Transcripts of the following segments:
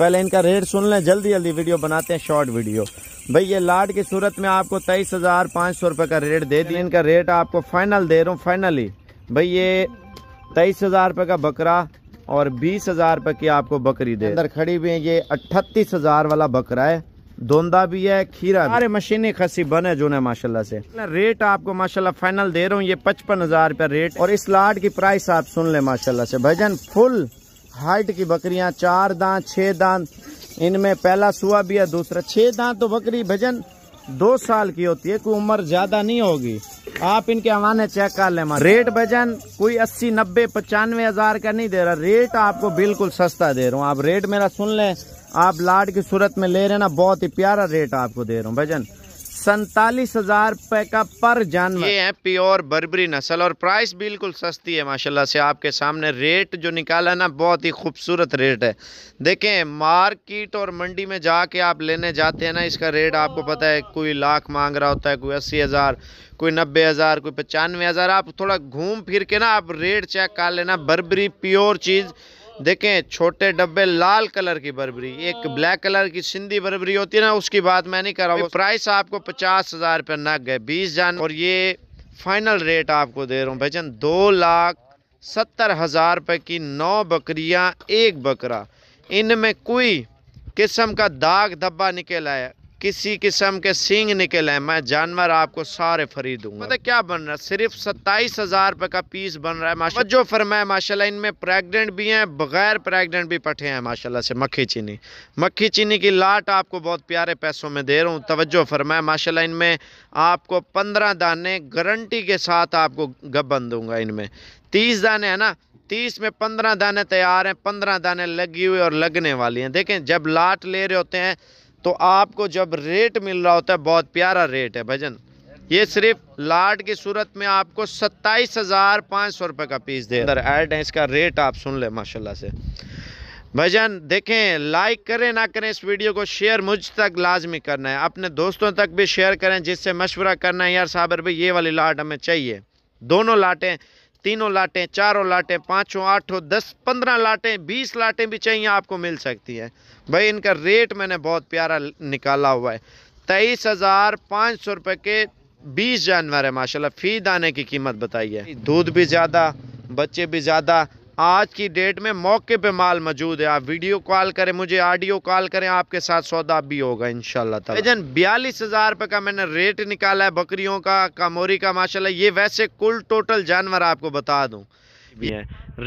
पहले इनका रेट सुन लें जल्दी जल्दी वीडियो बनाते हैं शॉर्ट वीडियो भाई ये लाड की सूरत में आपको तेईस हज़ार पाँच सौ रुपये का रेट दे दी इनका रेट आपको फाइनल दे रहा हूँ फाइनली भाई ये तेईस हज़ार रुपये का बकरा और बीस हज़ार रुपये की आपको बकरी दे अंदर खड़ी भी है ये अट्ठतीस हज़ार वाला बकरा है धोंदा भी है खीरा सारे मशीनें खसी बने जो है माशाल्लाह से रेट आपको माशाल्लाह फाइनल दे रहा हूँ ये पचपन हज़ार रुपया रेट और इस लाड की प्राइस आप सुन ले माशाल्लाह से भजन फुल हाइट की बकरियां चार दांत छः दांत इनमें पहला सुआ भी है दूसरा छः दांत तो बकरी भजन दो साल की होती है कोई उम्र ज़्यादा नहीं होगी आप इनके हवाने चेक कर ले रेट भजन कोई अस्सी नब्बे पचानवे हज़ार का नहीं दे रहा रेट आपको बिल्कुल सस्ता दे रहा हूँ आप रेट मेरा सुन लें आप लाड की सूरत में ले रहे ना बहुत ही प्यारा रेट आपको दे रहा हूँ भजन सैतालीस हजार रुपये का पर जानवर ये है प्योर बर्बरी नस्ल और प्राइस बिल्कुल सस्ती है माशाल्लाह से आपके सामने रेट जो निकाला ना बहुत ही खूबसूरत रेट है देखें मार्केट और मंडी में जाके आप लेने जाते हैं ना इसका रेट आपको पता है कोई लाख मांग रहा होता है कोई अस्सी हज़ार कोई नब्बे हज़ार कोई पचानवे हज़ार आप थोड़ा घूम फिर के ना आप रेट चेक कर लेना बर्बरी प्योर चीज़ देखें छोटे डब्बे लाल कलर की बर्बरी एक ब्लैक कलर की सिंधी बर्बरी होती है ना उसकी बात मैं नहीं कर रहा हूँ प्राइस आपको पचास हज़ार रुपये नग है बीस जान और ये फाइनल रेट आपको दे रहा हूँ जान दो लाख सत्तर हज़ार रुपये की नौ बकरियाँ एक बकरा इनमें कोई किस्म का दाग धब्बा निकल आया किसी किस्म के सींग निकले मैं जानवर आपको सारे फरीदूंगा मतलब क्या बन रहा है सिर्फ सत्ताईस हज़ार रुपये का पीस बन रहा है माशा जो फरमाए माशाला इनमें प्रेगनेंट भी हैं बगैर प्रेगनेंट भी पठे हैं माशाल्लाह से मक्खी चीनी मक्खी चीनी की लाट आपको बहुत प्यारे पैसों में दे रहा हूँ तवज्जो फरमाए माशाला इनमें आपको पंद्रह दाने गारंटी के साथ आपको गबन दूंगा इनमें तीस दाने है ना तीस में पंद्रह दाने तैयार हैं पंद्रह दाने लगी हुई और लगने वाली हैं देखें जब लाट ले रहे होते हैं तो आपको जब रेट मिल रहा होता है बहुत प्यारा रेट है भजन ये सिर्फ लाट की सूरत में आपको सत्ताईस हज़ार पाँच सौ रुपये का पीस दे अंदर ऐड है इसका रेट आप सुन ले माशाल्लाह से भजन देखें लाइक करें ना करें इस वीडियो को शेयर मुझ तक लाजमी करना है अपने दोस्तों तक भी शेयर करें जिससे मशवरा करना है यार साबर भाई ये वाली लाट हमें चाहिए दोनों लाटें तीनों लाटें चारों लाटें पाँचों आठों दस पंद्रह लाटें बीस लाटें भी चाहिए आपको मिल सकती है भाई इनका रेट मैंने बहुत प्यारा निकाला हुआ है तेईस हज़ार पाँच सौ रुपये के बीस जानवर है माशाल्लाह फी दाने की कीमत बताइए दूध भी ज़्यादा बच्चे भी ज़्यादा आज की डेट में मौके पे माल मौजूद है आप वीडियो कॉल करें मुझे ऑडियो कॉल करें आपके साथ सौदा भी होगा इन एजन बयालीस हज़ार रुपये का मैंने रेट निकाला है बकरियों का कामोरी का माशाल्लाह ये वैसे कुल टोटल जानवर आपको बता दूँ भी है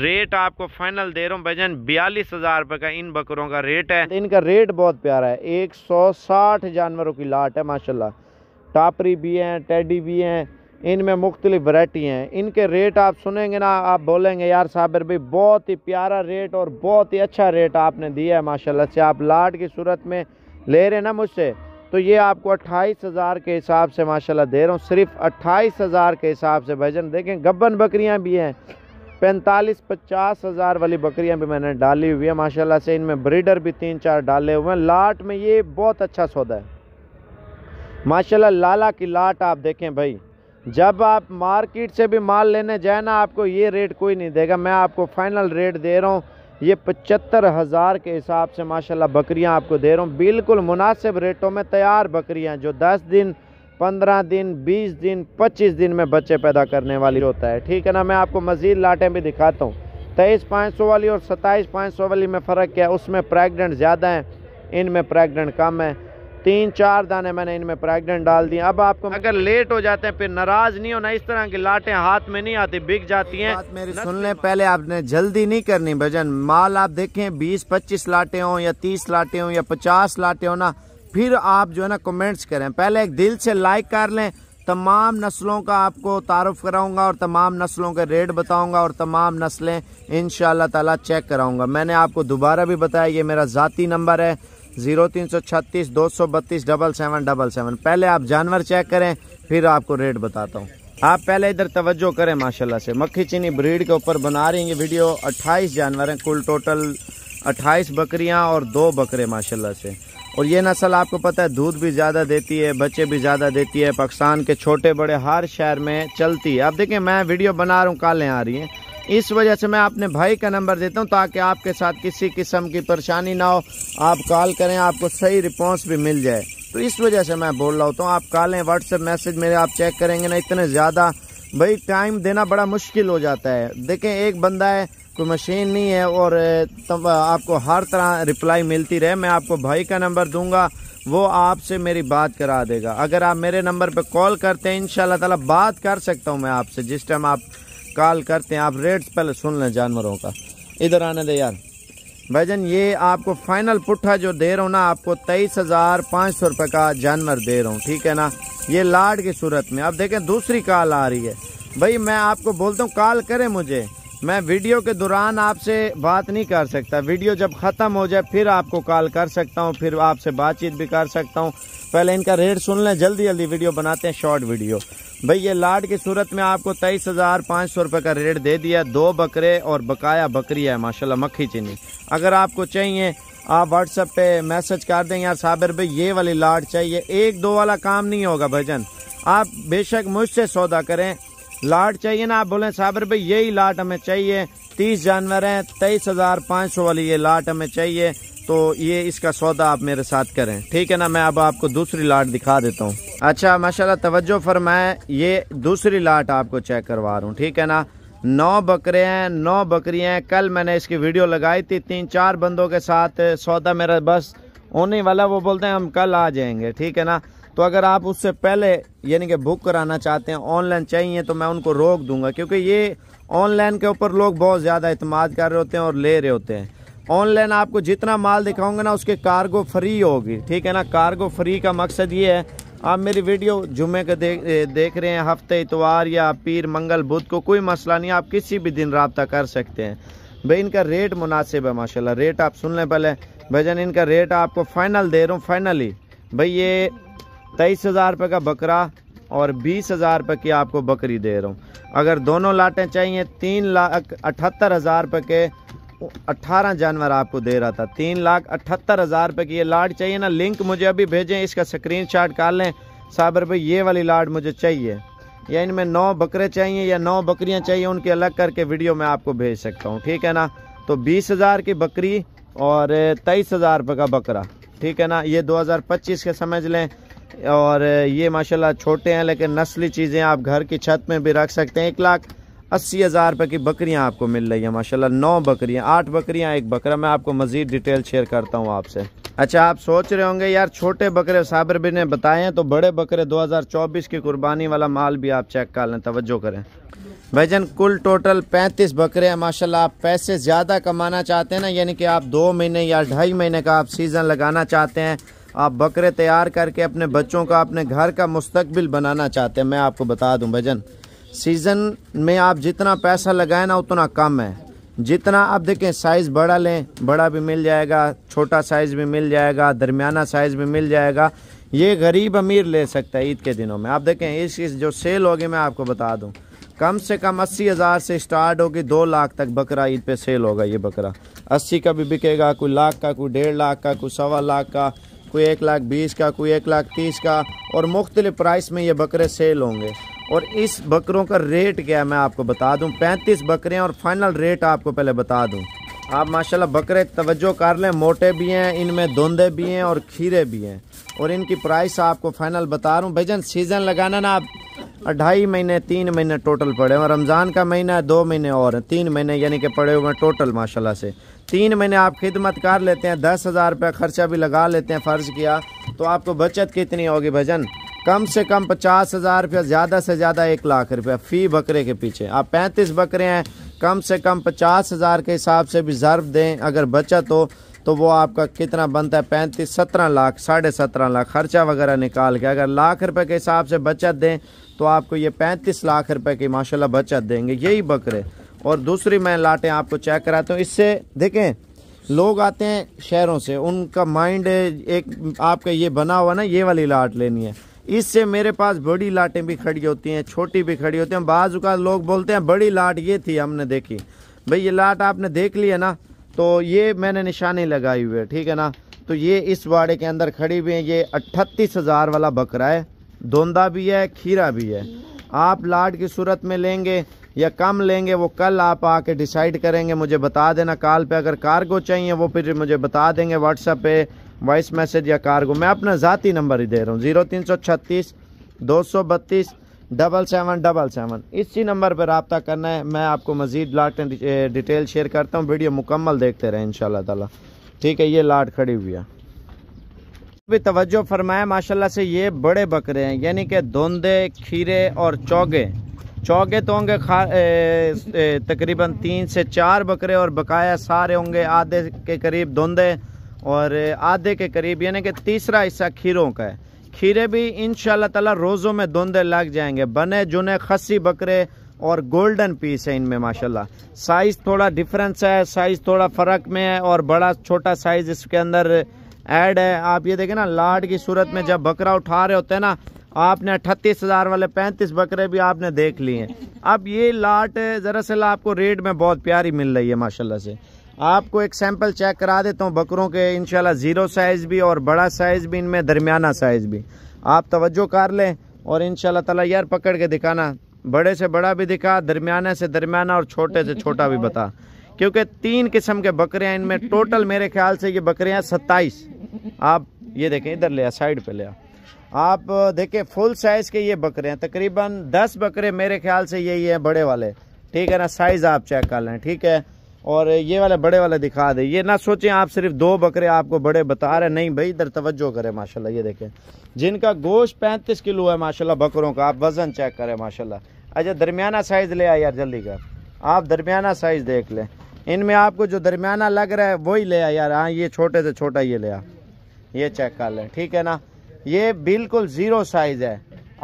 रेट आपको फाइनल दे रहा हूँ भाईजान बयालीस हज़ार रुपये का इन बकरों का रेट है इनका रेट बहुत प्यारा है एक सौ साठ जानवरों की लाट है माशाला टापरी भी हैं टेडी भी हैं इनमें मुख्तलिफ वैराइटी हैं इनके रेट आप सुनेंगे ना आप बोलेंगे यार साबिर भाई बहुत ही प्यारा रेट और बहुत ही अच्छा रेट आपने दिया है माशाल्लाह से आप लाट की सूरत में ले रहे हैं ना मुझसे तो ये आपको अट्ठाईस हज़ार के हिसाब से माशाल्लाह दे रहा हूँ सिर्फ अट्ठाईस हज़ार के हिसाब से भजन देखें गब्बन बकरियाँ भी हैं पैंतालीस पचास हज़ार वाली बकरियाँ भी मैंने डाली हुई है माशाल्लाह से इनमें ब्रीडर भी तीन चार डाले हुए हैं लाट में ये बहुत अच्छा सौदा है माशाल्लाह लाला की लाट आप देखें भाई जब आप मार्केट से भी माल लेने जाए ना आपको ये रेट कोई नहीं देगा मैं आपको फाइनल रेट दे रहा हूँ ये पचहत्तर हज़ार के हिसाब से माशाल्लाह बकरियाँ आपको दे रहा हूँ बिल्कुल मुनासिब रेटों में तैयार बकरियाँ जो 10 दिन 15 दिन 20 दिन 25 दिन में बच्चे पैदा करने वाली होता है ठीक है ना मैं आपको मज़ीद लाटें भी दिखाता हूँ तेईस पाँच सौ वाली और सत्ताईस पाँच सौ वाली में फ़र्क क्या है उसमें प्रेगनेंट ज़्यादा हैं इनमें प्रेगनेंट कम है तीन चार दाने मैंने इनमें प्रेगनेंट डाल दिए अब आपको अगर लेट हो जाते हैं फिर नाराज नहीं होना इस तरह की लाटें हाथ में नहीं आती बिक जाती हैं मेरी सुन लें पहले आपने जल्दी नहीं करनी भजन माल आप देखें बीस पच्चीस लाटें हो या तीस लाटें हो या पचास लाटें हो ना फिर आप जो है ना कमेंट्स करें पहले एक दिल से लाइक कर लें तमाम नस्लों का आपको तारुफ कराऊंगा और तमाम नस्लों के रेट बताऊंगा और तमाम नस्लें इन ताला चेक कराऊंगा मैंने आपको दोबारा भी बताया ये मेरा ज़ाती नंबर है जीरो तीन सौ छत्तीस दो सौ बत्तीस डबल सेवन डबल सेवन पहले आप जानवर चेक करें फिर आपको रेट बताता हूँ आप पहले इधर तवज्जो करें माशाल्लाह से मक्खी चीनी ब्रीड के ऊपर बना रही है वीडियो 28 जानवर हैं कुल टोटल 28 बकरियां और दो बकरे माशाल्लाह से और ये नस्ल आपको पता है दूध भी ज़्यादा देती है बच्चे भी ज़्यादा देती है पाकिस्तान के छोटे बड़े हर शहर में चलती है आप देखें मैं वीडियो बना रहा हूँ कालें आ रही हैं इस वजह से मैं अपने भाई का नंबर देता हूँ ताकि आपके साथ किसी किस्म की परेशानी ना हो आप कॉल करें आपको सही रिस्पॉन्स भी मिल जाए तो इस वजह से मैं बोल रहा होता हूँ आप कॉलें व्हाट्सएप मैसेज मेरे आप चेक करेंगे ना इतने ज़्यादा भाई टाइम देना बड़ा मुश्किल हो जाता है देखें एक बंदा है कोई मशीन नहीं है और तब आपको हर तरह रिप्लाई मिलती रहे मैं आपको भाई का नंबर दूंगा वो आपसे मेरी बात करा देगा अगर आप मेरे नंबर पे कॉल करते हैं इन ताला बात कर सकता हूँ मैं आपसे जिस टाइम आप कॉल करते हैं आप रेट पहले सुन लें जानवरों का इधर आने दे यार भाईजन ये आपको फाइनल पुट्ठा जो दे रहा हूँ ना आपको तेईस हज़ार पाँच सौ रुपये का जानवर दे रहा हूँ ठीक है ना ये लाड की सूरत में आप देखें दूसरी कॉल आ रही है भाई मैं आपको बोलता हूँ कॉल करें मुझे मैं वीडियो के दौरान आपसे बात नहीं कर सकता वीडियो जब ख़त्म हो जाए फिर आपको कॉल कर सकता हूँ फिर आपसे बातचीत भी कर सकता हूँ पहले इनका रेट सुन लें जल्दी जल्दी वीडियो बनाते हैं शॉर्ट वीडियो भाई ये लाड की सूरत में आपको तेईस हज़ार पाँच सौ रुपये का रेट दे दिया दो बकरे और बकाया बकरी है माशाल्लाह मक्खी चीनी अगर आपको चाहिए आप व्हाट्सएप पे मैसेज कर दें यार साबिर भाई ये वाली लाड चाहिए एक दो वाला काम नहीं होगा भजन आप बेशक मुझसे सौदा करें लाट चाहिए ना आप बोले साबिर भाई यही लाट हमें चाहिए तीस जानवर हैं तेईस हज़ार पाँच सौ वाली ये लाट हमें चाहिए तो ये इसका सौदा आप मेरे साथ करें ठीक है ना मैं अब आपको दूसरी लाट दिखा देता हूँ अच्छा माशाल्लाह तवज्जो फरमाए ये दूसरी लाट आपको चेक करवा रहा हूँ ठीक है ना नौ बकरे हैं नौ बकरियाँ हैं कल मैंने इसकी वीडियो लगाई थी तीन चार बंदों के साथ सौदा मेरा बस होने वाला वो बोलते हैं हम कल आ जाएंगे ठीक है ना तो अगर आप उससे पहले यानी कि बुक कराना चाहते हैं ऑनलाइन चाहिए तो मैं उनको रोक दूंगा क्योंकि ये ऑनलाइन के ऊपर लोग बहुत ज़्यादा अतमाद कर रहे होते हैं और ले रहे होते हैं ऑनलाइन आपको जितना माल दिखाऊंगा ना उसके कार्गो फ्री होगी ठीक है ना कार्गो फ्री का मकसद ये है आप मेरी वीडियो जुमे का देख देख रहे हैं हफ्ते इतवार या पीर मंगल बुध को कोई मसला नहीं आप किसी भी दिन रबता कर सकते हैं भाई इनका रेट मुनासिब है माशाल्लाह रेट आप सुन लें पहले जान इनका रेट आपको फ़ाइनल दे रहा हूँ फाइनली भाई ये तेईस हज़ार रुपये का बकरा और बीस हज़ार रुपये की आपको बकरी दे रहा हूँ अगर दोनों लाटें चाहिए तीन लाख अठहत्तर हज़ार रुपये के अट्ठारह जानवर आपको दे रहा था तीन लाख अठहत्तर हज़ार रुपये की ये लाट चाहिए ना लिंक मुझे अभी भेजें इसका स्क्रीन शॉट काट लें साबर भाई ये वाली लाट मुझे चाहिए या इनमें नौ बकरे चाहिए या नौ बकरियाँ चाहिए उनकी अलग करके वीडियो में आपको भेज सकता हूँ ठीक है ना तो बीस हज़ार की बकरी और तेईस हज़ार रुपये का बकरा ठीक है ना ये 2025 के समझ लें और ये माशाल्लाह छोटे हैं लेकिन नस्ली चीज़ें आप घर की छत में भी रख सकते हैं एक लाख अस्सी हज़ार रुपये की बकरियाँ आपको मिल रही हैं माशाल्लाह नौ बकरियाँ आठ बकरियाँ एक बकरा मैं आपको मज़ीद डिटेल शेयर करता हूँ आपसे अच्छा आप सोच रहे होंगे यार छोटे बकरे साबिर भी ने बताए हैं तो बड़े बकरे 2024 की कुर्बानी वाला माल भी आप चेक कर लें तवज्जो करें जान कुल टोटल 35 बकरे हैं माशाल्लाह आप पैसे ज़्यादा कमाना चाहते हैं ना यानी कि आप दो महीने या ढाई महीने का आप सीज़न लगाना चाहते हैं आप बकरे तैयार करके अपने बच्चों का अपने घर का मुस्तबिल बनाना चाहते हैं मैं आपको बता दूं भजन सीज़न में आप जितना पैसा लगाएं ना उतना कम है जितना आप देखें साइज़ बड़ा लें बड़ा भी मिल जाएगा छोटा साइज़ भी मिल जाएगा दरमियाना साइज़ भी मिल जाएगा ये गरीब अमीर ले सकता है ईद के दिनों में आप देखें इस जो सेल होगी मैं आपको बता दूँ कम से कम अस्सी हज़ार से स्टार्ट होगी दो लाख तक बकरा ईद पे सेल होगा ये बकरा अस्सी का भी बिकेगा कोई लाख का कोई डेढ़ लाख का कोई सवा लाख का कोई एक लाख बीस का कोई एक लाख तीस का और मुख्तलि प्राइस में ये बकरे सेल होंगे और इस बकरों का रेट क्या है मैं आपको बता दूँ पैंतीस बकरे हैं और फाइनल रेट आपको पहले बता दूँ आप माशाल्लाह बकरे तवज्जो कर लें मोटे भी हैं इनमें धुंधे भी हैं और खीरे भी हैं और इनकी प्राइस आपको फाइनल बता रहा हूँ भजन सीज़न लगाना ना आप ढाई महीने तीन महीने टोटल पड़े हैं रमज़ान का महीना है दो महीने और तीन महीने यानी कि पड़े हुए हैं टोटल माशाल्लाह से तीन महीने आप खिदमत कर लेते हैं दस हज़ार रुपये खर्चा भी लगा लेते हैं फ़र्ज किया तो आपको बचत कितनी होगी भजन कम से कम पचास हज़ार रुपया ज़्यादा से ज़्यादा एक लाख रुपया फ़ी बकरे के पीछे आप पैंतीस बकरे हैं कम से कम पचास हज़ार के हिसाब से भी ज़र्फ दें अगर बचत हो तो वो आपका कितना बनता है पैंतीस सत्रह लाख साढ़े सत्रह लाख खर्चा वगैरह निकाल के अगर लाख रुपये के हिसाब से बचत दें तो आपको ये पैंतीस लाख रुपये की माशा बचत देंगे यही बकरे और दूसरी मैं लाटें आपको चेक कराता हूँ इससे देखें लोग आते हैं शहरों से उनका माइंड एक आपका ये बना हुआ ना ये वाली लाट लेनी है इससे मेरे पास बड़ी लाटें भी खड़ी होती हैं छोटी भी खड़ी होती हैं बाज़ का लोग बोलते हैं बड़ी लाट ये थी हमने देखी भाई ये लाट आपने देख ली है ना तो ये मैंने निशाने लगाई हुई है ठीक है ना तो ये इस वाड़े के अंदर खड़ी हुई है ये अट्ठतीस हज़ार वाला बकरा है धोंदा भी है खीरा भी है आप लाट की सूरत में लेंगे या कम लेंगे वो कल आप आके डिसाइड करेंगे मुझे बता देना कॉल पे अगर कार्गो चाहिए वो फिर मुझे बता देंगे व्हाट्सअप पे वॉइस मैसेज या कार्गो मैं अपना ज़ाती नंबर ही दे रहा हूँ ज़ीरो तीन सौ छत्तीस दो सौ बत्तीस डबल सेवन डबल सेवन इसी नंबर पर रबता करना है मैं आपको मज़ीद लाट डिटेल शेयर करता हूँ वीडियो मुकम्मल देखते रहें इन तला ठीक है ये लाट खड़ी हुई है भी तवज्जो फरमाया माशाल्लाह से ये बड़े बकरे हैं यानी कि धोंदे खीरे और चौगे चौके तो होंगे तकरीबन तीन से चार बकरे और बकाया सारे होंगे आधे के करीब धुंधे और आधे के करीब यानी कि तीसरा हिस्सा खीरों का है खीरे भी इन ताला रोज़ों में धुंधे लग जाएंगे बने जुने खसी बकरे और गोल्डन पीस है इनमें माशाल्लाह साइज़ थोड़ा डिफरेंस है साइज़ थोड़ा फ़र्क में है और बड़ा छोटा साइज़ इसके अंदर ऐड है आप ये देखें ना लाड की सूरत में जब बकरा उठा रहे होते हैं ना आपने अठतीस हज़ार वाले पैंतीस बकरे भी आपने देख लिए अब ये लाट दरअसल आपको रेट में बहुत प्यारी मिल रही है माशाल्लाह से आपको एक सैंपल चेक करा देता हूँ बकरों के इनशाला ज़ीरो साइज़ भी और बड़ा साइज़ भी इनमें दरमियाना साइज़ भी आप तवज्जो कर लें और इन तला यार पकड़ के दिखाना बड़े से बड़ा भी दिखा दरमियाने से दरमियाना और छोटे से छोटा भी बता क्योंकि तीन किस्म के बकरे हैं इनमें टोटल मेरे ख्याल से ये बकरे हैं सत्ताईस आप ये देखें इधर ले साइड पे ले आ आप देखिए फुल साइज़ के ये बकरे हैं तकरीबन दस बकरे मेरे ख्याल से यही है बड़े वाले ठीक है ना साइज़ आप चेक कर लें ठीक है और ये वाले बड़े वाले दिखा दें ये ना सोचें आप सिर्फ दो बकरे आपको बड़े बता रहे नहीं भाई इधर तवज्जो करें माशाल्लाह ये देखें जिनका गोश्त पैंतीस किलो है माशाल्लाह बकरों का आप वज़न चेक करें माशाल्लाह अच्छा दरमियाना साइज़ ले आए यार जल्दी कर आप दरमियाना साइज़ देख लें इनमें आपको जो दरमियाना लग रहा है वही ले आ यार हाँ ये छोटे से छोटा ये ले आ ये चेक कर लें ठीक है ना ये बिल्कुल ज़ीरो साइज़ है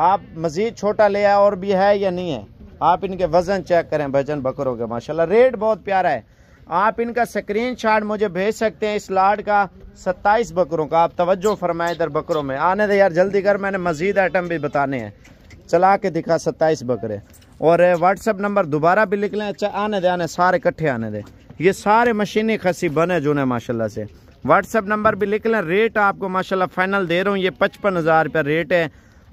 आप मज़ीद छोटा ले आए और भी है या नहीं है आप इनके वज़न चेक करें भजन बकरों के माशाल्लाह रेट बहुत प्यारा है आप इनका स्क्रीन शॉट मुझे भेज सकते हैं इस लाड का सत्ताईस बकरों का आप तवज्जो फरमाए इधर बकरों में आने दे यार जल्दी कर मैंने मज़ीद आइटम भी बताने हैं चला के दिखा सत्ताईस बकरे और व्हाट्सअप नंबर दोबारा भी लिख लें अच्छा आने दे आने सारे इकट्ठे आने दे ये सारे मशीनी खसी बने जुने माशाल्लाह से व्हाट्सअप नंबर भी लिख लें रेट आपको माशाल्लाह फाइनल दे रहा हूँ ये पचपन हज़ार रुपया रेट है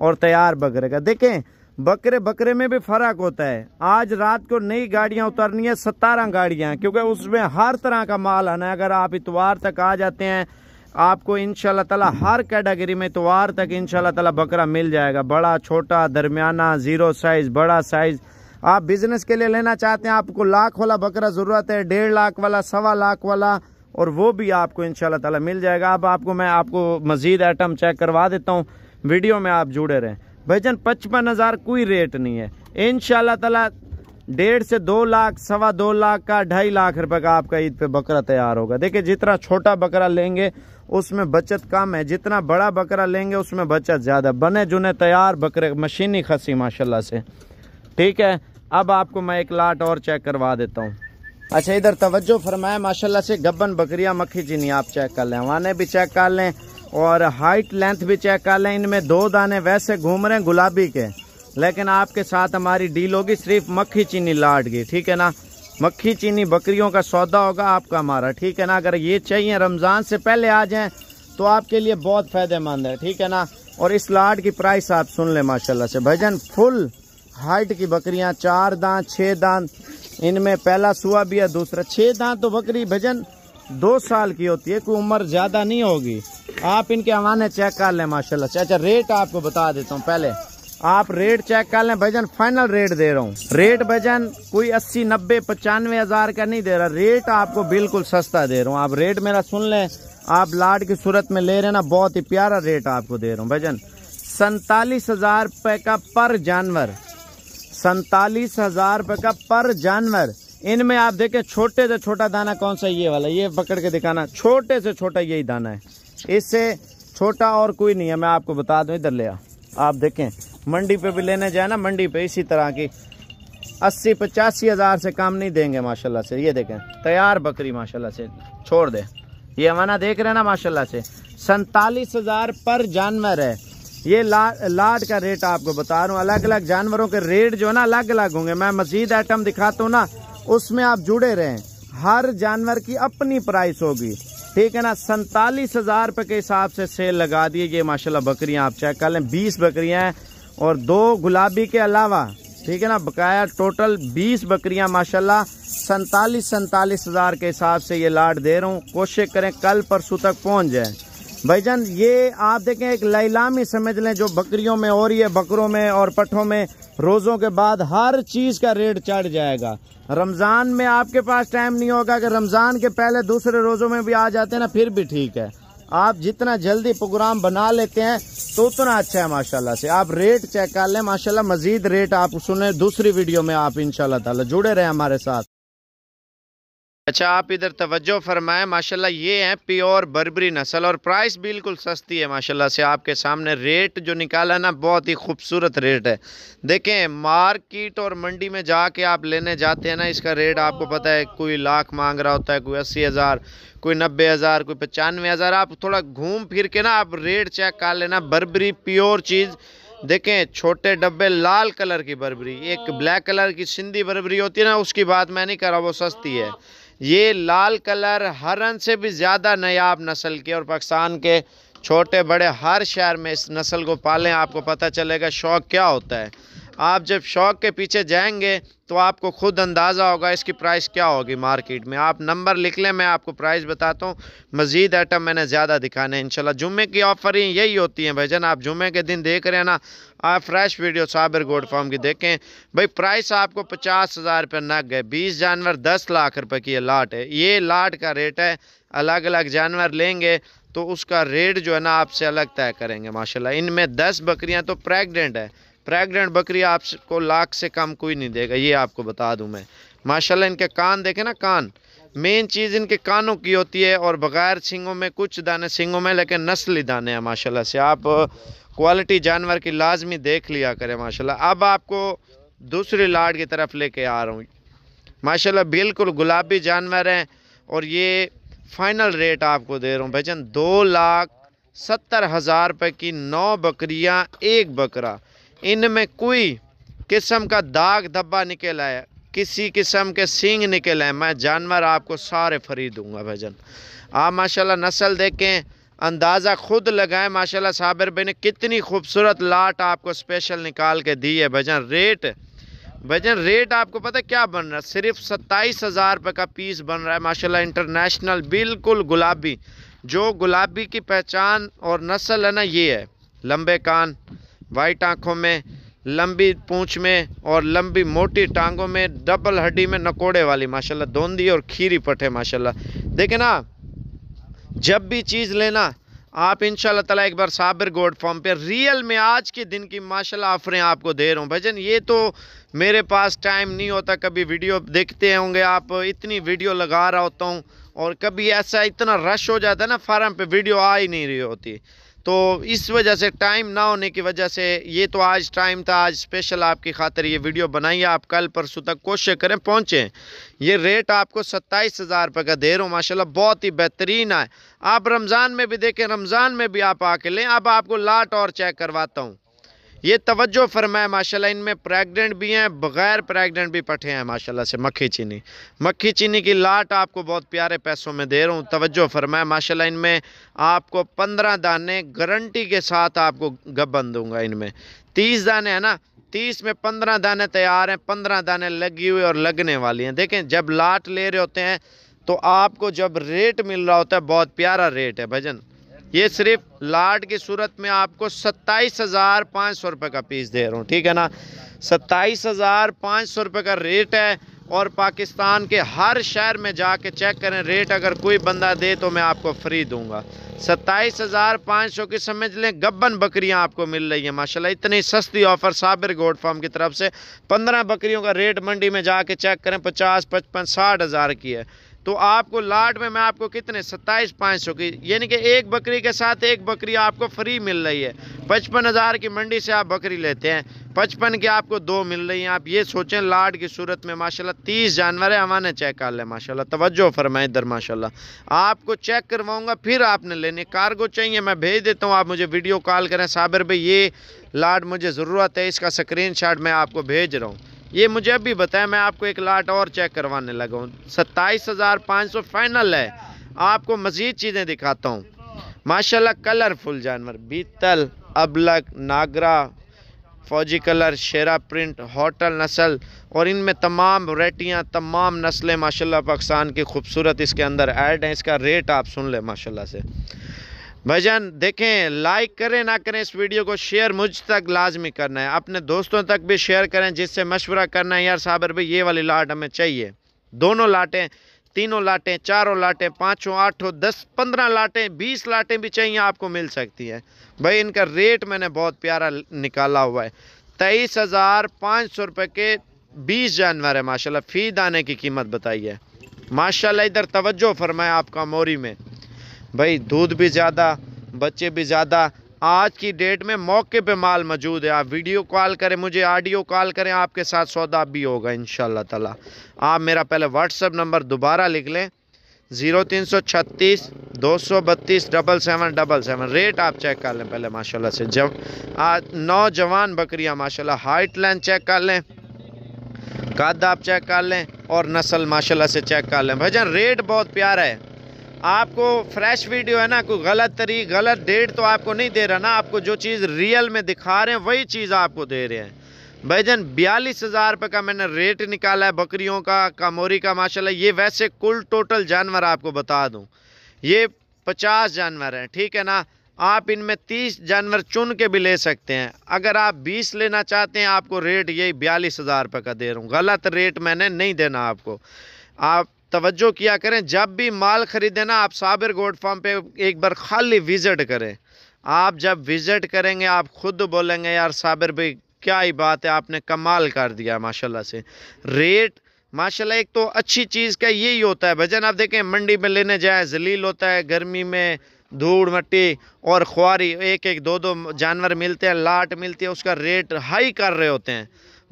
और तैयार बकरे का देखें बकरे बकरे में भी फ़र्क होता है आज रात को नई गाड़ियाँ उतरनी है सतारह गाड़ियाँ क्योंकि उसमें हर तरह का माल आना है अगर आप इतवार तक आ जाते हैं आपको इन ताला हर कैटेगरी में इतवार तक इन ताला बकरा मिल जाएगा बड़ा छोटा दरमियाना ज़ीरो साइज़ बड़ा साइज़ आप बिज़नेस के लिए लेना चाहते हैं आपको लाख वाला बकरा ज़रूरत है डेढ़ लाख वाला सवा लाख वाला और वो भी आपको इन ताला मिल जाएगा अब आपको मैं आपको मज़ीद आइटम चेक करवा देता हूँ वीडियो में आप जुड़े रहें भाई जान पचपन हज़ार कोई रेट नहीं है इन ताला डेढ़ से दो लाख सवा दो लाख का ढाई लाख रुपए का आपका ईद पे बकरा तैयार होगा देखिए जितना छोटा बकरा लेंगे उसमें बचत कम है जितना बड़ा बकरा लेंगे उसमें बचत ज़्यादा बने जुने तैयार बकरे मशीनी खसी माशाला से ठीक है अब आपको मैं एक लाट और चेक करवा देता हूँ अच्छा इधर तवज्जो फरमाए माशाल्लाह से गब्बन बकरिया मक्खी चीनी आप चेक कर लें वाने भी चेक कर लें और हाइट लेंथ भी चेक कर लें इनमें दो दाने वैसे घूम रहे हैं गुलाबी के लेकिन आपके साथ हमारी डील होगी सिर्फ मक्खी चीनी लाड की ठीक है ना मक्खी चीनी बकरियों का सौदा होगा आपका हमारा ठीक है ना अगर ये चाहिए रमज़ान से पहले आ जाएँ तो आपके लिए बहुत फ़ायदेमंद है ठीक है ना और इस लाट की प्राइस आप सुन लें माशाल्लाह से भजन फुल हाइट की बकरियां चार दांत छः दांत इनमें पहला सुहा भी है दूसरा छह दांत तो बकरी भजन दो साल की होती है कोई उम्र ज्यादा नहीं होगी आप इनके हवाने चेक कर लें माशाल्लाह चाचा अच्छा, रेट अच्छा, आपको बता देता हूँ पहले आप रेट चेक कर लें भजन फाइनल रेट दे रहा हूँ रेट भजन कोई अस्सी नब्बे पचानवे हजार का नहीं दे रहा रेट आपको बिल्कुल सस्ता दे रहा हूँ आप रेट मेरा सुन लें आप लाड की सूरत में ले रहे ना बहुत ही प्यारा रेट आपको दे रहा हूँ भजन सैतालीस हजार रुपये का पर जानवर सैतालीस हजार रुपये का पर जानवर इनमें आप देखें छोटे से छोटा दाना कौन सा ये वाला ये पकड़ के दिखाना छोटे से छोटा यही दाना है इससे छोटा और कोई नहीं है मैं आपको बता दूं इधर ले आप देखें मंडी पे भी लेने जाए ना मंडी पे इसी तरह की अस्सी पचासी हज़ार से काम नहीं देंगे माशाल्लाह से ये देखें तैयार बकरी माशाल्लाह से छोड़ दे ये हमारा देख रहे ना माशाला से सैतालीस हज़ार पर जानवर है ये ला, लाड का रेट आपको बता रहा हूँ अलग अलग जानवरों के रेट जो है ना अलग अलग होंगे मैं मजीद आइटम दिखाता हूँ ना उसमें आप जुड़े रहें हर जानवर की अपनी प्राइस होगी ठीक है ना सैतालीस हजार रुपये के हिसाब से सेल लगा दिए ये माशाला बकरियां आप चेक कर लें बीस बकरिया हैं और दो गुलाबी के अलावा ठीक है ना बकाया टोटल बीस बकरियां माशाल्लाह सैतालीस सैतालीस हजार के हिसाब से ये लाड दे रहा हूँ कोशिश करें कल परसों तक पहुंच जाए भाई जान ये आप देखें एक लैलामी समझ लें जो बकरियों में और ये बकरों में और पठों में रोज़ों के बाद हर चीज़ का रेट चढ़ जाएगा रमज़ान में आपके पास टाइम नहीं होगा कि रमज़ान के पहले दूसरे रोज़ों में भी आ जाते हैं ना फिर भी ठीक है आप जितना जल्दी प्रोग्राम बना लेते हैं तो उतना अच्छा है माशाल्लाह से आप रेट चेक कर लें माशाल्लाह मजीद रेट आप सुने दूसरी वीडियो में आप इनशाला जुड़े रहे हमारे साथ अच्छा आप इधर तवज्जो फरमाएं माशाल्लाह ये है प्योर बर्बरी नस्ल और प्राइस बिल्कुल सस्ती है माशाल्लाह से आपके सामने रेट जो निकाला ना बहुत ही खूबसूरत रेट है देखें मार्केट और मंडी में जाके आप लेने जाते हैं ना इसका रेट आपको पता है कोई लाख मांग रहा होता है कोई अस्सी हज़ार कोई नब्बे हज़ार कोई पचानवे हज़ार आप थोड़ा घूम फिर के ना आप रेट चेक कर लेना बर्बरी प्योर चीज़ देखें छोटे डब्बे लाल कलर की बर्बरी एक ब्लैक कलर की सिंधी बर्बरी होती है ना उसकी बात मैं नहीं कर रहा वो सस्ती है ये लाल कलर हरन से भी ज़्यादा नयाब नस्ल के और पाकिस्तान के छोटे बड़े हर शहर में इस नस्ल को पालें आपको पता चलेगा शौक़ क्या होता है आप जब शौक के पीछे जाएंगे तो आपको खुद अंदाज़ा होगा इसकी प्राइस क्या होगी मार्केट में आप नंबर लिख लें मैं आपको प्राइस बताता हूँ मज़ीद आइटम मैंने ज़्यादा दिखाने हैं इंशाल्लाह जुम्मे की ऑफ़रें यही होती हैं जान आप जुम्मे के दिन देख रहे हैं ना आप फ्रेश वीडियो साबिर गोड फॉर्म की देखें भाई प्राइस आपको पचास हज़ार रुपये नग है बीस जानवर दस लाख रुपये की लाट है ये लाट का रेट है अलग अलग जानवर लेंगे तो उसका रेट जो है ना आपसे अलग तय करेंगे माशाल्लाह इनमें दस बकरियां तो प्रेग्नेंट है प्रेग्नेंट बकरी आपको लाख से कम कोई नहीं देगा ये आपको बता दूं मैं माशाल्लाह इनके कान देखें ना कान मेन चीज़ इनके कानों की होती है और बग़ैर सिंगों में कुछ दाने सिंगों में लेकिन नस्ली दाने हैं माशाल्लाह से आप क्वालिटी जानवर की लाजमी देख लिया करें माशाल्लाह अब आपको दूसरी लाड की तरफ लेके आ रहा हूँ माशाल्लाह बिल्कुल गुलाबी जानवर हैं और ये फाइनल रेट आपको दे रहा हूँ भाईजान दो लाख सत्तर हज़ार रुपये की नौ बकरियाँ एक बकरा इनमें कोई किस्म का दाग धब्बा निकल आए किसी किस्म के सींग निकल आए मैं जानवर आपको सारे फरी दूंगा भजन आप माशाल्लाह नस्ल देखें अंदाज़ा खुद लगाएं माशाल्लाह साबिर भाई ने कितनी खूबसूरत लाट आपको स्पेशल निकाल के दी है भजन रेट भजन रेट आपको पता है क्या बन रहा है सिर्फ सत्ताईस हज़ार रुपये का पीस बन रहा है माशाल्लाह इंटरनेशनल बिल्कुल गुलाबी जो गुलाबी की पहचान और नस्ल है ना ये है लंबे कान वाइट आँखों में लंबी पूंछ में और लंबी मोटी टांगों में डबल हड्डी में नकोड़े वाली माशाल्लाह धोंदी और खीरी पटे माशाल्लाह देखे ना जब भी चीज़ लेना आप इन ताला एक बार साबिर गोड फॉर्म पे रियल में आज के दिन की माशाल्लाह ऑफरें आपको दे रहा हूँ भजन ये तो मेरे पास टाइम नहीं होता कभी वीडियो देखते होंगे आप इतनी वीडियो लगा रहा होता हूँ और कभी ऐसा इतना रश हो जाता है ना फार्म पे वीडियो आ ही नहीं रही होती तो इस वजह से टाइम ना होने की वजह से ये तो आज टाइम था आज स्पेशल आपकी खातर ये वीडियो बनाई आप कल परसों तक कोशिश करें पहुँचें ये रेट आपको सत्ताईस हज़ार रुपये का दे रहा हूँ माशाल्लाह बहुत ही बेहतरीन है आप रमज़ान में भी देखें रमज़ान में भी आप आके लें अब आपको लाट और चेक करवाता हूँ ये तवज्जो फरमाए माशाल्लाह इनमें प्रेग्नेंट भी हैं बग़ैर प्रेग्नेंट भी पठे हैं माशाल्लाह से मक्खी चीनी मक्खी चीनी की लाट आपको बहुत प्यारे पैसों में दे रहा हूँ तवज्जो फरमाए माशाल्लाह इनमें आपको पंद्रह दाने गारंटी के साथ आपको गबन दूंगा इनमें तीस दाने हैं ना तीस में पंद्रह दाने तैयार हैं पंद्रह दाने लगी हुई और लगने वाली हैं देखें जब लाट ले रहे होते हैं तो आपको जब रेट मिल रहा होता है बहुत प्यारा रेट है भजन ये सिर्फ लाड की सूरत में आपको सत्ताईस हज़ार पाँच सौ रुपये का पीस दे रहा हूँ ठीक है ना सत्ताईस हज़ार पाँच सौ रुपये का रेट है और पाकिस्तान के हर शहर में जाके चेक करें रेट अगर कोई बंदा दे तो मैं आपको फ्री दूंगा सत्ताईस हज़ार पाँच सौ की समझ लें गब्बन बकरियां आपको मिल रही हैं माशाल्लाह इतनी सस्ती ऑफ़र साबिर गोड फार्म की तरफ से पंद्रह बकरियों का रेट मंडी में जाके चेक करें पचास पचपन साठ हज़ार की है तो आपको लाट में मैं आपको कितने सत्ताईस पाँच सौ की यानी कि एक बकरी के साथ एक बकरी आपको फ्री मिल रही है पचपन हज़ार की मंडी से आप बकरी लेते हैं पचपन की आपको दो मिल रही हैं आप ये सोचें लाट की सूरत में माशाल्लाह तीस जानवर है हमारे चेक कर लें माशाल्लाह तवज्जो फरमाए इधर माशाल्लाह आपको चेक करवाऊँगा फिर आपने लेने कार्गो चाहिए मैं भेज देता हूँ आप मुझे वीडियो कॉल करें साबिर भाई ये लाट मुझे ज़रूरत है इसका स्क्रीन मैं आपको भेज रहा हूँ ये मुझे अभी बताया मैं आपको एक लाट और चेक करवाने लगा हूँ सत्ताईस हज़ार पाँच सौ फाइनल है आपको मज़ीद चीज़ें दिखाता हूँ माशाल्लाह कलरफुल जानवर बीतल अबलक नागरा फौजी कलर शेरा प्रिंट होटल नस्ल और इनमें तमाम वरायटियाँ तमाम नस्लें माशाल्लाह पाकिस्तान की खूबसूरत इसके अंदर ऐड हैं इसका रेट आप सुन लें माशाल्लाह से भजन देखें लाइक करें ना करें इस वीडियो को शेयर मुझ तक लाजमी करना है अपने दोस्तों तक भी शेयर करें जिससे मशवरा करना है यार साबर भाई ये वाली लाट हमें चाहिए दोनों लाटें तीनों लाटें चारों लाटें पाँचों आठों दस पंद्रह लाटें बीस लाटें भी चाहिए आपको मिल सकती है भाई इनका रेट मैंने बहुत प्यारा निकाला हुआ है तेईस हज़ार पाँच सौ रुपये के बीस जानवर है माशाल्लाह फ़ी दाने की कीमत बताई है माशाल्लाह इधर तवज्जो फरमाए आपका मोरी में भाई दूध भी ज़्यादा बच्चे भी ज़्यादा आज की डेट में मौके पे माल मौजूद है आप वीडियो कॉल करें मुझे ऑडियो कॉल करें आपके साथ सौदा भी होगा इन ताला आप मेरा पहले व्हाट्सअप नंबर दोबारा लिख लें ज़ीरो तीन सौ छत्तीस दो सौ बत्तीस double seven double seven rate आप चेक कर लें पहले माशाल्लाह से जब आज नौजवान बकरियां माशाल्लाह हाइट लाइन चेक कर लें कद आप चेक कर लें और नस्ल माशाल्लाह से चेक कर लें भाई रेट बहुत प्यारा है आपको फ्रेश वीडियो है ना कोई गलत तरी गलत डेट तो आपको नहीं दे रहा ना आपको जो चीज़ रियल में दिखा रहे हैं वही चीज़ आपको दे रहे हैं भाई जान बयालीस हज़ार रुपये का मैंने रेट निकाला है बकरियों का कामोरी का माशाल्लाह ये वैसे कुल टोटल जानवर आपको बता दूँ ये पचास जानवर हैं ठीक है ना आप इनमें तीस जानवर चुन के भी ले सकते हैं अगर आप बीस लेना चाहते हैं आपको रेट यही बयालीस हज़ार रुपये का दे रहा हूँ गलत रेट मैंने नहीं देना आपको आप तवज्जो किया करें जब भी माल ख़रीदें ना आप साबिर गोड फार्म पे एक बार खाली विज़िट करें आप जब विज़िट करेंगे आप खुद बोलेंगे यार साबिर भाई क्या ही बात है आपने कमाल कर दिया माशाल्लाह से रेट माशाल्लाह एक तो अच्छी चीज़ का यही होता है भजन आप देखें मंडी में लेने जाए जलील होता है गर्मी में धूड़ मट्टी और खुआरी एक एक दो दो जानवर मिलते हैं लाट मिलती है उसका रेट हाई कर रहे होते हैं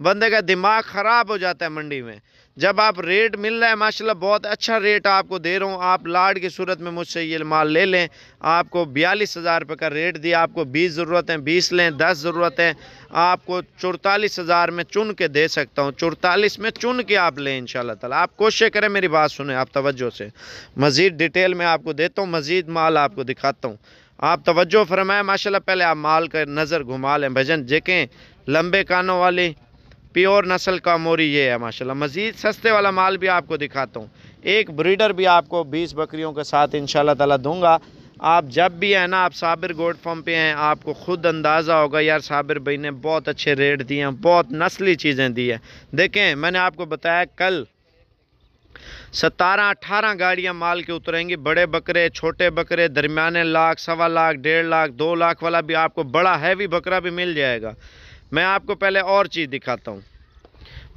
बंदे का दिमाग ख़राब हो जाता है मंडी में जब आप रेट मिल रहा है माशाल्लाह बहुत अच्छा रेट आपको दे रहा हूँ आप लाड की सूरत में मुझसे ये माल ले लें आपको बयालीस हज़ार रुपये का रेट दिया आपको बीस ज़रूरत है बीस लें दस ज़रूरत है आपको चौतालीस हज़ार में चुन के दे सकता हूँ चौतालीस में चुन के आप लें इन ताला आप कोशिश करें मेरी बात सुने आप तवज्जो से मज़ीद डिटेल में आपको देता हूँ मज़ीद माल आपको दिखाता हूँ आप तवज्जो फरमाएं माशा पहले आप माल का नज़र घुमा लें भजन जेकें लंबे कानों वाली प्योर नस्ल का मोरी ये है माशाल्लाह मज़ीद सस्ते वाला माल भी आपको दिखाता हूँ एक ब्रीडर भी आपको 20 बकरियों के साथ इन ताला दूंगा आप जब भी है ना आप साबिर गोड फॉर्म पे हैं आपको ख़ुद अंदाज़ा होगा यार साबिर भाई ने बहुत अच्छे रेट दिए हैं बहुत नस्ली चीज़ें दी हैं देखें मैंने आपको बताया कल सतारह अठारह गाड़ियाँ माल के उतरेंगी बड़े बकरे छोटे बकरे दरमियाने लाख सवा लाख डेढ़ लाख दो लाख वाला भी आपको बड़ा हैवी बकरा भी मिल जाएगा मैं आपको पहले और चीज़ दिखाता हूँ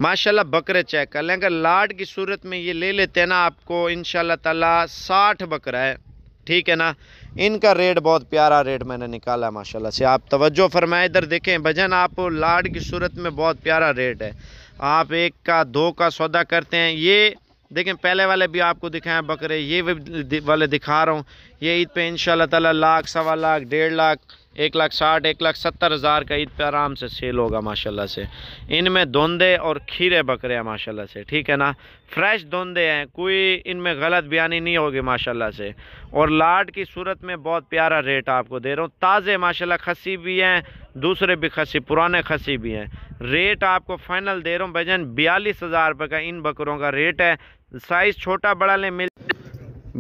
माशाल्लाह बकरे चेक कर लें अगर लाड की सूरत में ये ले लेते हैं ना आपको इन ताला साठ बकरा है ठीक है ना इनका रेट बहुत प्यारा रेट मैंने निकाला माशाल्लाह से आप तवज्जो फरमाए इधर देखें भजन आप लाड की सूरत में बहुत प्यारा रेट है आप एक का दो का सौदा करते हैं ये देखें पहले वाले भी आपको दिखाएं बकरे ये वाले दिखा रहा हूँ ये ईद पर इन ताला लाख सवा लाख डेढ़ लाख एक लाख साठ एक लाख सत्तर हज़ार का ईद पे आराम से सेल होगा माशाल्लाह से इनमें धोंदे और खीरे बकरे हैं माशाल्लाह से ठीक है ना फ्रेश धोंदे हैं कोई इनमें गलत बयानी नहीं होगी माशाल्लाह से और लाड की सूरत में बहुत प्यारा रेट आपको दे रहा हूँ ताज़े माशाल्लाह खसी भी हैं दूसरे भी खसी पुराने खसी भी हैं रेट आपको फाइनल दे रहा हूँ भजन बयालीस हज़ार रुपये का इन बकरों का रेट है साइज़ छोटा बड़ा ले मिल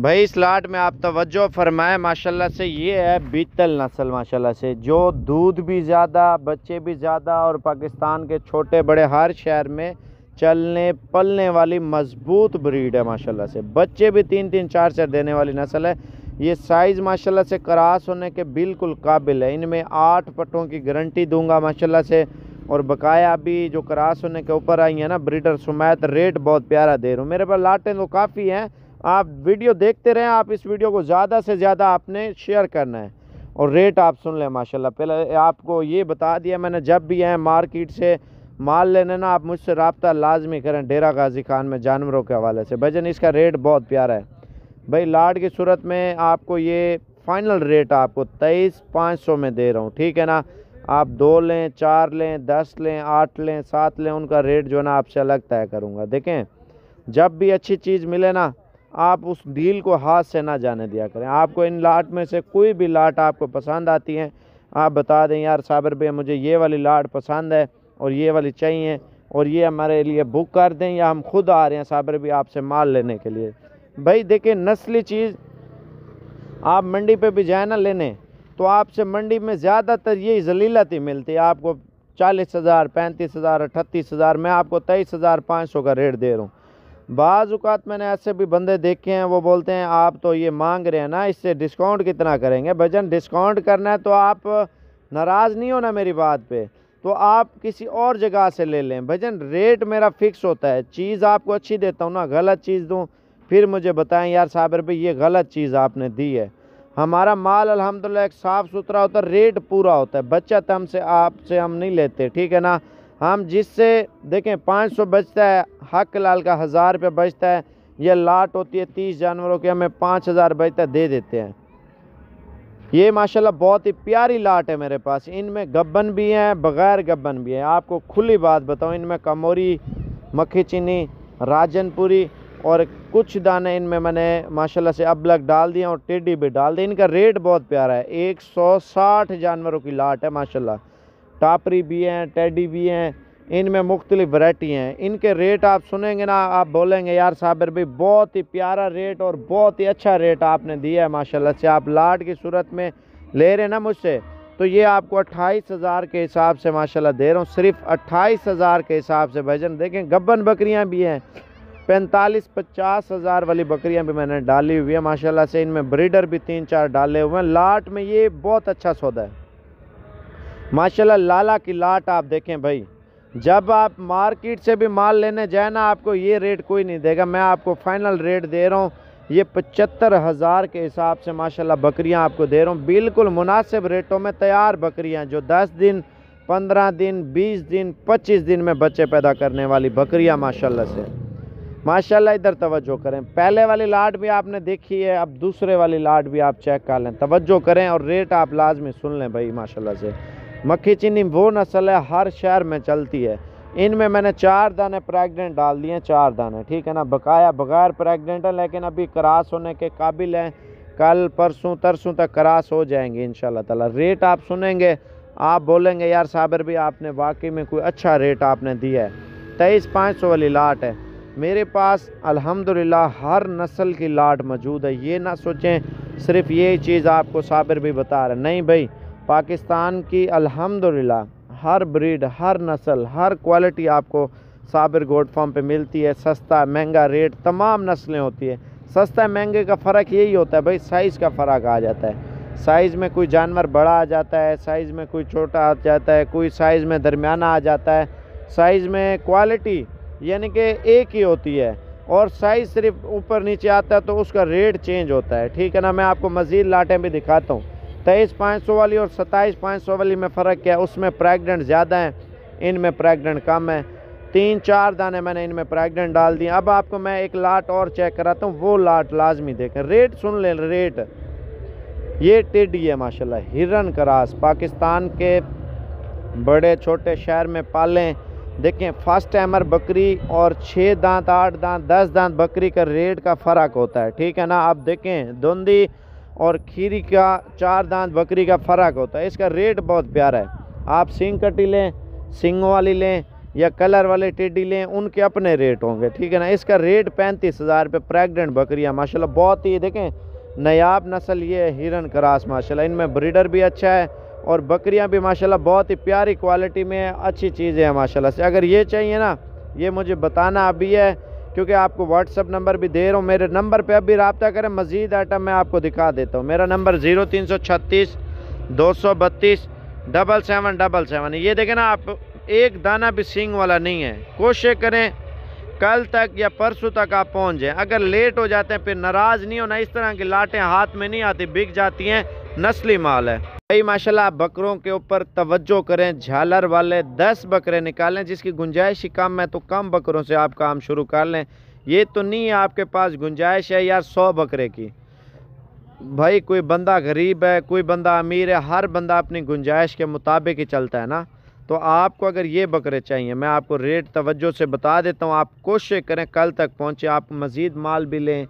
भाई इस लाट में आप तवज्जो फरमाएं माशाल्लाह से ये है बीतल नस्ल माशाल्लाह से जो दूध भी ज़्यादा बच्चे भी ज़्यादा और पाकिस्तान के छोटे बड़े हर शहर में चलने पलने वाली मजबूत ब्रीड है माशाल्लाह से बच्चे भी तीन तीन चार चार देने वाली नस्ल है ये साइज़ माशाल्लाह से क्रास होने के बिल्कुल काबिल है इनमें आठ पटों की गारंटी दूंगा माशाल्लाह से और बकाया अभी जो क्रास होने के ऊपर आई है ना ब्रीडर सुमैत रेट बहुत प्यारा दे रहा हूँ मेरे पास लाटें तो काफ़ी हैं आप वीडियो देखते रहें आप इस वीडियो को ज़्यादा से ज़्यादा आपने शेयर करना है और रेट आप सुन लें माशाल्लाह पहले आपको ये बता दिया मैंने जब भी आए मार्केट से माल लेने ना आप मुझसे रबता लाजमी करें डेरा गाजी खान में जानवरों के हवाले से भजन इसका रेट बहुत प्यारा है भाई लाड की सूरत में आपको ये फ़ाइनल रेट आपको तेईस पाँच सौ में दे रहा हूँ ठीक है ना आप दो लें चार लें दस लें आठ लें सात लें उनका रेट जो है ना आपसे अलग तय करूँगा देखें जब भी अच्छी चीज़ मिले ना आप उस डील को हाथ से ना जाने दिया करें आपको इन लाट में से कोई भी लाट आपको पसंद आती है आप बता दें यार साबर भैया मुझे ये वाली लाट पसंद है और ये वाली चाहिए और ये हमारे लिए बुक कर दें या हम खुद आ रहे हैं साबर भी आपसे माल लेने के लिए भाई देखिए नस्ली चीज़ आप मंडी पे भी जाए ना लेने तो आपसे मंडी में ज़्यादातर यही जलीलत ही मिलती है आपको चालीस हज़ार पैंतीस हज़ार अट्ठतीस हज़ार मैं आपको तेईस हज़ार पाँच सौ का रेट दे रहा हूँ बाज़ात मैंने ऐसे भी बंदे देखे हैं वो बोलते हैं आप तो ये मांग रहे हैं ना इससे डिस्काउंट कितना करेंगे भजन डिस्काउंट करना है तो आप नाराज़ नहीं होना मेरी बात पे तो आप किसी और जगह से ले लें भजन रेट मेरा फिक्स होता है चीज़ आपको अच्छी देता हूँ ना गलत चीज़ दूँ फिर मुझे बताएं यार साबिर भाई ये गलत चीज़ आपने दी है हमारा माल अलहमदिल्ला एक साफ़ सुथरा होता है रेट पूरा होता है बचत हमसे आपसे हम नहीं लेते ठीक है ना हम जिससे देखें पाँच सौ बचता है हक लाल का हज़ार रुपये बचता है यह लाट होती है तीस जानवरों के हमें पाँच हज़ार बचता है दे देते हैं ये माशाल्लाह बहुत ही प्यारी लाट है मेरे पास इनमें गब्बन भी हैं बग़ैर गब्बन भी हैं आपको खुली बात बताऊँ इनमें कमोरी मक्खी चीनी राजनपुरी और कुछ दाने इनमें मैंने माशाल्लाह से अब लग डाल दिए और टिड्डी भी डाल दी इनका रेट बहुत प्यारा है एक सौ साठ जानवरों की लाट है माशाल्लाह टापरी भी हैं टेडी भी हैं इनमें मुख्तलिफ़ वैरायटी हैं इनके रेट आप सुनेंगे ना आप बोलेंगे यार साबिर भाई बहुत ही प्यारा रेट और बहुत ही अच्छा रेट आपने दिया है माशाल्लाह से आप लाट की सूरत में ले रहे हैं ना मुझसे तो ये आपको अट्ठाईस हज़ार के हिसाब से माशाल्लाह दे रहा हूँ सिर्फ अट्ठाईस हज़ार के हिसाब से भजन देखें गब्बन बकरियाँ भी हैं पैंतालीस पचास हज़ार वाली बकरियाँ भी मैंने डाली हुई है माशाल्लाह से इनमें ब्रीडर भी तीन चार डाले हुए हैं लाट में ये बहुत अच्छा सौदा है माशाल्लाह लाला की लाट आप देखें भाई जब आप मार्केट से भी माल लेने जाए ना आपको ये रेट कोई नहीं देगा मैं आपको फाइनल रेट दे रहा हूँ ये पचहत्तर हज़ार के हिसाब से माशाल्लाह बकरियाँ आपको दे रहा हूँ बिल्कुल मुनासिब रेटों में तैयार बकरियाँ जो दस दिन पंद्रह दिन बीस दिन पच्चीस दिन में बच्चे पैदा करने वाली बकरियाँ माशाल्लाह से माशाल्लाह इधर तवज्जो करें पहले वाली लाट भी आपने देखी है अब दूसरे वाली लाट भी आप चेक कर लें तवज्जो करें और रेट आप लाजमी सुन लें भाई माशाला से मक्खी चीनी वो नस्ल है हर शहर में चलती है इनमें मैंने चार दाने प्रेग्नेंट डाल दिए चार दाने ठीक है ना बकाया बगैर प्रेग्नेंट है लेकिन अभी क्रास होने के काबिल हैं कल परसों तरसों तक क्रास हो जाएंगे इन ताला रेट आप सुनेंगे आप बोलेंगे यार साबिर भी आपने वाकई में कोई अच्छा रेट आपने दिया है तेईस पाँच सौ वाली लाट है मेरे पास अल्हम्दुलिल्लाह हर नस्ल की लाट मौजूद है ये ना सोचें सिर्फ ये चीज़ आपको साबिर भी बता रहे नहीं भाई पाकिस्तान की अल्हम्दुलिल्लाह हर ब्रीड हर नस्ल हर क्वालिटी आपको साबिर गोड फार्म पे मिलती है सस्ता महंगा रेट तमाम नस्लें होती है सस्ता महंगे का फ़र्क यही होता है भाई साइज़ का फ़र्क आ जाता है साइज़ में कोई जानवर बड़ा आ जाता है साइज़ में कोई छोटा आ जाता है कोई साइज़ में दरमियाना आ जाता है साइज़ में क्वालिटी यानी कि एक ही होती है और साइज़ सिर्फ ऊपर नीचे आता है तो उसका रेट चेंज होता है ठीक है ना मैं आपको मज़ीद लाटें भी दिखाता हूँ तेईस पाँच सौ वाली और सत्ताईस पाँच सौ वाली में फ़र्क क्या है उसमें प्रेगनेंट ज़्यादा हैं इनमें प्रेगनेंट कम है तीन चार दाने मैंने इनमें प्रेगनेंट डाल दिए अब आपको मैं एक लाट और चेक कराता हूँ वो लाट लाजमी देखें रेट सुन लें रेट ये टिड्डी है माशाल्लाह हिरन करास पाकिस्तान के बड़े छोटे शहर में पालें देखें फर्स्ट टाइमर बकरी और छः दांत आठ दांत दस दांत बकरी का रेट का फ़र्क होता है ठीक है ना आप देखें धुंधी और खीरी का चार दांत बकरी का फ़र्क होता है इसका रेट बहुत प्यारा है आप सिंग कटी लें सिंग वाली लें या कलर वाले टेडी लें उनके अपने रेट होंगे ठीक है ना इसका रेट पैंतीस हज़ार रुपये प्रेगनेंट बकरियाँ माशाल्लाह बहुत ही देखें नयाब नस्ल ये है हिरन करास माशाल्लाह इनमें ब्रीडर भी अच्छा है और बकरियाँ भी माशाल्लाह बहुत ही प्यारी क्वालिटी में अच्छी चीज़ें हैं माशाला से अगर ये चाहिए ना ये मुझे बताना अभी है क्योंकि आपको व्हाट्सअप नंबर भी दे रहा हूँ मेरे नंबर पे अभी रबता करें मज़ीद आइटम मैं आपको दिखा देता हूँ मेरा नंबर ज़ीरो तीन सौ छत्तीस दो सौ बत्तीस डबल सेवन डबल सेवन ये देखें ना आप एक दाना भी सींग वाला नहीं है कोशिश करें कल तक या परसों तक आप पहुँच जाएँ अगर लेट हो जाते हैं फिर नाराज़ नहीं होना इस तरह की लाटें हाथ में नहीं आती बिक जाती हैं नस्ली माल है भाई माशाल्लाह बकरों के ऊपर तवज्जो करें झालर वाले दस बकरे निकालें जिसकी गुंजाइश ही कम है तो कम बकरों से आप काम शुरू कर लें ये तो नहीं है आपके पास गुंजाइश है यार सौ बकरे की भाई कोई बंदा गरीब है कोई बंदा अमीर है हर बंदा अपनी गुंजाइश के मुताबिक ही चलता है ना तो आपको अगर ये बकरे चाहिए मैं आपको रेट तवज्जो से बता देता हूँ आप कोशिश करें कल तक पहुँचे आप मज़ीद माल भी लें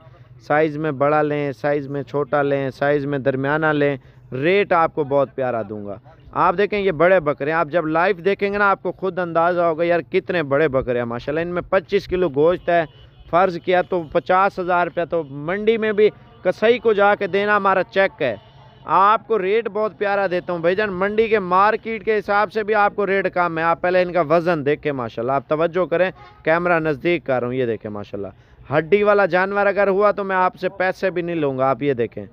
साइज़ में बड़ा लें साइज़ में छोटा लें साइज़ में दरमियाना लें रेट आपको बहुत प्यारा दूंगा आप देखें ये बड़े बकरे आप जब लाइव देखेंगे ना आपको खुद अंदाज़ा होगा यार कितने बड़े बकरे हैं माशाल्लाह इनमें 25 किलो गोश्त है फ़र्ज़ किया तो पचास हज़ार रुपया तो मंडी में भी कसई को जाके देना हमारा चेक है आपको रेट बहुत प्यारा देता हूँ भाई मंडी के मार्केट के हिसाब से भी आपको रेट कम है आप पहले इनका वज़न देखें माशा आप तवज्जो करें कैमरा नज़दीक कर रहा हूँ ये देखें माशा हड्डी वाला जानवर अगर हुआ तो मैं आपसे पैसे भी नहीं लूँगा आप ये देखें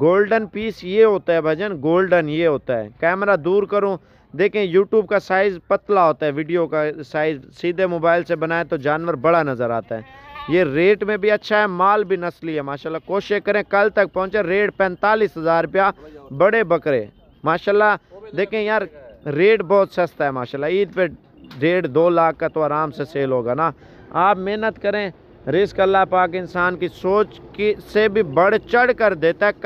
गोल्डन पीस ये होता है भजन गोल्डन ये होता है कैमरा दूर करूँ देखें यूट्यूब का साइज़ पतला होता है वीडियो का साइज़ सीधे मोबाइल से बनाए तो जानवर बड़ा नज़र आता है ये रेट में भी अच्छा है माल भी नस्ली है माशाल्लाह कोशिश करें कल तक पहुंचे रेट पैंतालीस हज़ार रुपया बड़े बकरे माशाल्लाह देखें यार रेट बहुत सस्ता है माशाल्लाह ईद पे डेढ़ दो लाख का तो आराम से सेल होगा ना आप मेहनत करें रिस्क अल्लाह पाक इंसान की सोच की से भी बढ़ चढ़ कर देता है